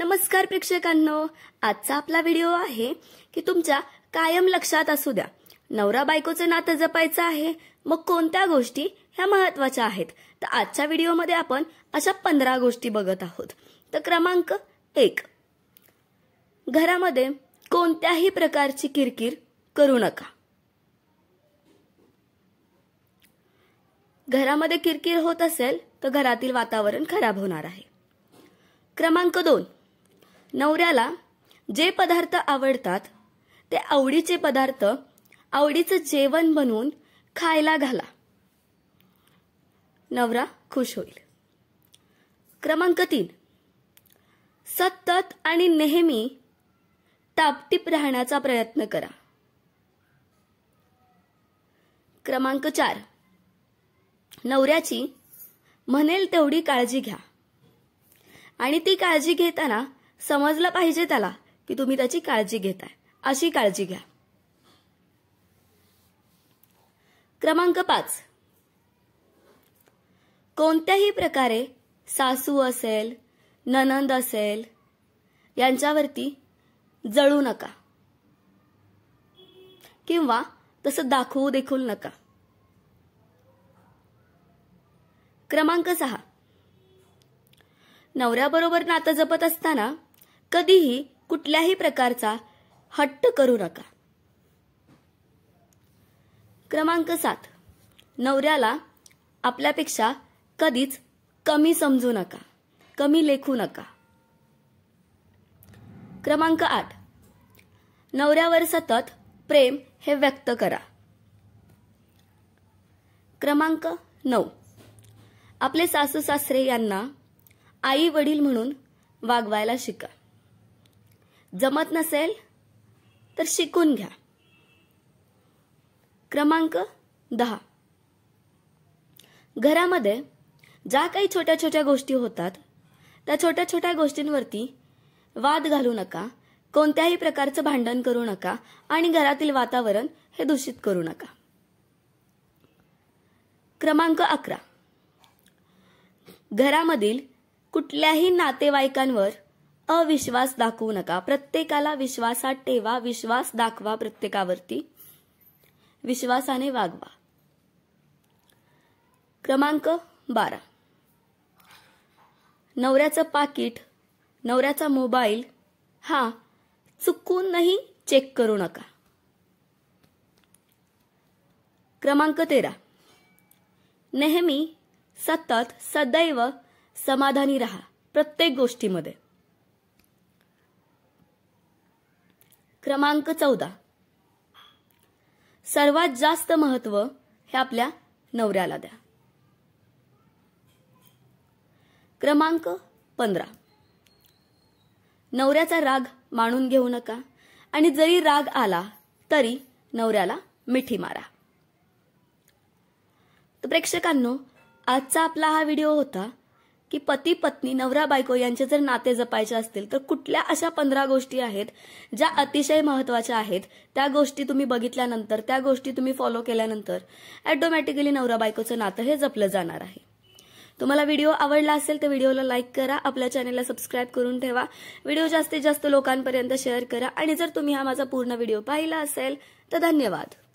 नमस्कार प्रेक्षकांनो आजचा आपला व्हिडिओ आहे की तुमच्या कायम लक्षात असू द्या नवरा बायकोचं नातं जपायचं आहे मग कोणत्या गोष्टी ह्या महत्वाच्या आहेत तर आजच्या व्हिडिओमध्ये आपण अशा पंधरा गोष्टी बघत आहोत तर क्रमांक एक घरामध्ये कोणत्याही प्रकारची किरकिर करू नका घरामध्ये किरकिर होत असेल तर घरातील वातावरण खराब होणार आहे क्रमांक दोन नवऱ्याला जे पदार्थ आवडतात ते आवडीचे पदार्थ आवडीचं जेवण बनवून खायला घाला नवरा खुश होईल क्रमांक तीन सतत आणि नेहमी तापटीप राहण्याचा प्रयत्न करा क्रमांक चार नवऱ्याची म्हणेल तेवढी काळजी घ्या आणि ती काळजी घेताना समजलं पाहिजे त्याला की तुम्ही त्याची काळजी घेताय अशी काळजी घ्या क्रमांक पाच कोणत्याही प्रकारे सासू असेल ननंद असेल यांच्यावरती जळू नका किंवा तसं दाखवू देखील नका क्रमांक सहा नवऱ्याबरोबर नातं जपत असताना कधीही कुठल्याही प्रकारचा हट्ट करू नका क्रमांक सात नवऱ्याला आपल्यापेक्षा कधीच कमी समजू नका कमी लेखू नका क्रमांक आठ नवऱ्यावर सतत प्रेम हे व्यक्त करा क्रमांक नऊ आपले सासू सासरे यांना आई वडील म्हणून वागवायला शिका जमत नसेल तर शिकून घ्या क्रमांक दहा घरामध्ये ज्या काही छोट्या छोट्या गोष्टी होतात त्या छोट्या छोट्या गोष्टींवरती वाद घालू नका कोणत्याही प्रकारचं भांडण करू नका आणि घरातील वातावरण हे दूषित करू नका क्रमांक अकरा घरामधील कुठल्याही नातेवाईकांवर अविश्वास दाखवू नका प्रत्येकाला विश्वासात ठेवा विश्वास दाखवा प्रत्येकावरती विश्वासाने वागवा क्रमांक बारा नवऱ्याचं पाकिट नवऱ्याचा मोबाईल हा चुकूनही चेक करू नका क्रमांक तेरा नेहमी सतत सदैव समाधानी रहा प्रत्येक गोष्टीमध्ये क्रमांक चौदा सर्वात जास्त महत्व हे आपल्या नवऱ्याला द्या क्रमांक पंधरा नवऱ्याचा राग मानून घेऊ नका आणि जरी राग आला तरी नवऱ्याला मिठी मारा तर प्रेक्षकांनो आजचा आपला हा व्हिडिओ होता की पती पत्नी नवरा बायको यांचे जर नाते जपायचे असतील तर कुठल्या अशा पंधरा गोष्टी आहेत ज्या अतिशय महत्वाच्या आहेत त्या गोष्टी तुम्ही बघितल्यानंतर त्या गोष्टी तुम्ही फॉलो केल्यानंतर ॲटोमॅटिकली नवरा बायकोचं नातं हे जपलं जाणार आहे तुम्हाला व्हिडिओ आवडला असेल तर व्हिडिओला लाईक करा आपल्या चॅनलला सबस्क्राईब करून ठेवा व्हिडिओ जास्तीत जास्त लोकांपर्यंत शेअर करा आणि जर तुम्ही हा माझा पूर्ण व्हिडिओ पाहिला असेल तर धन्यवाद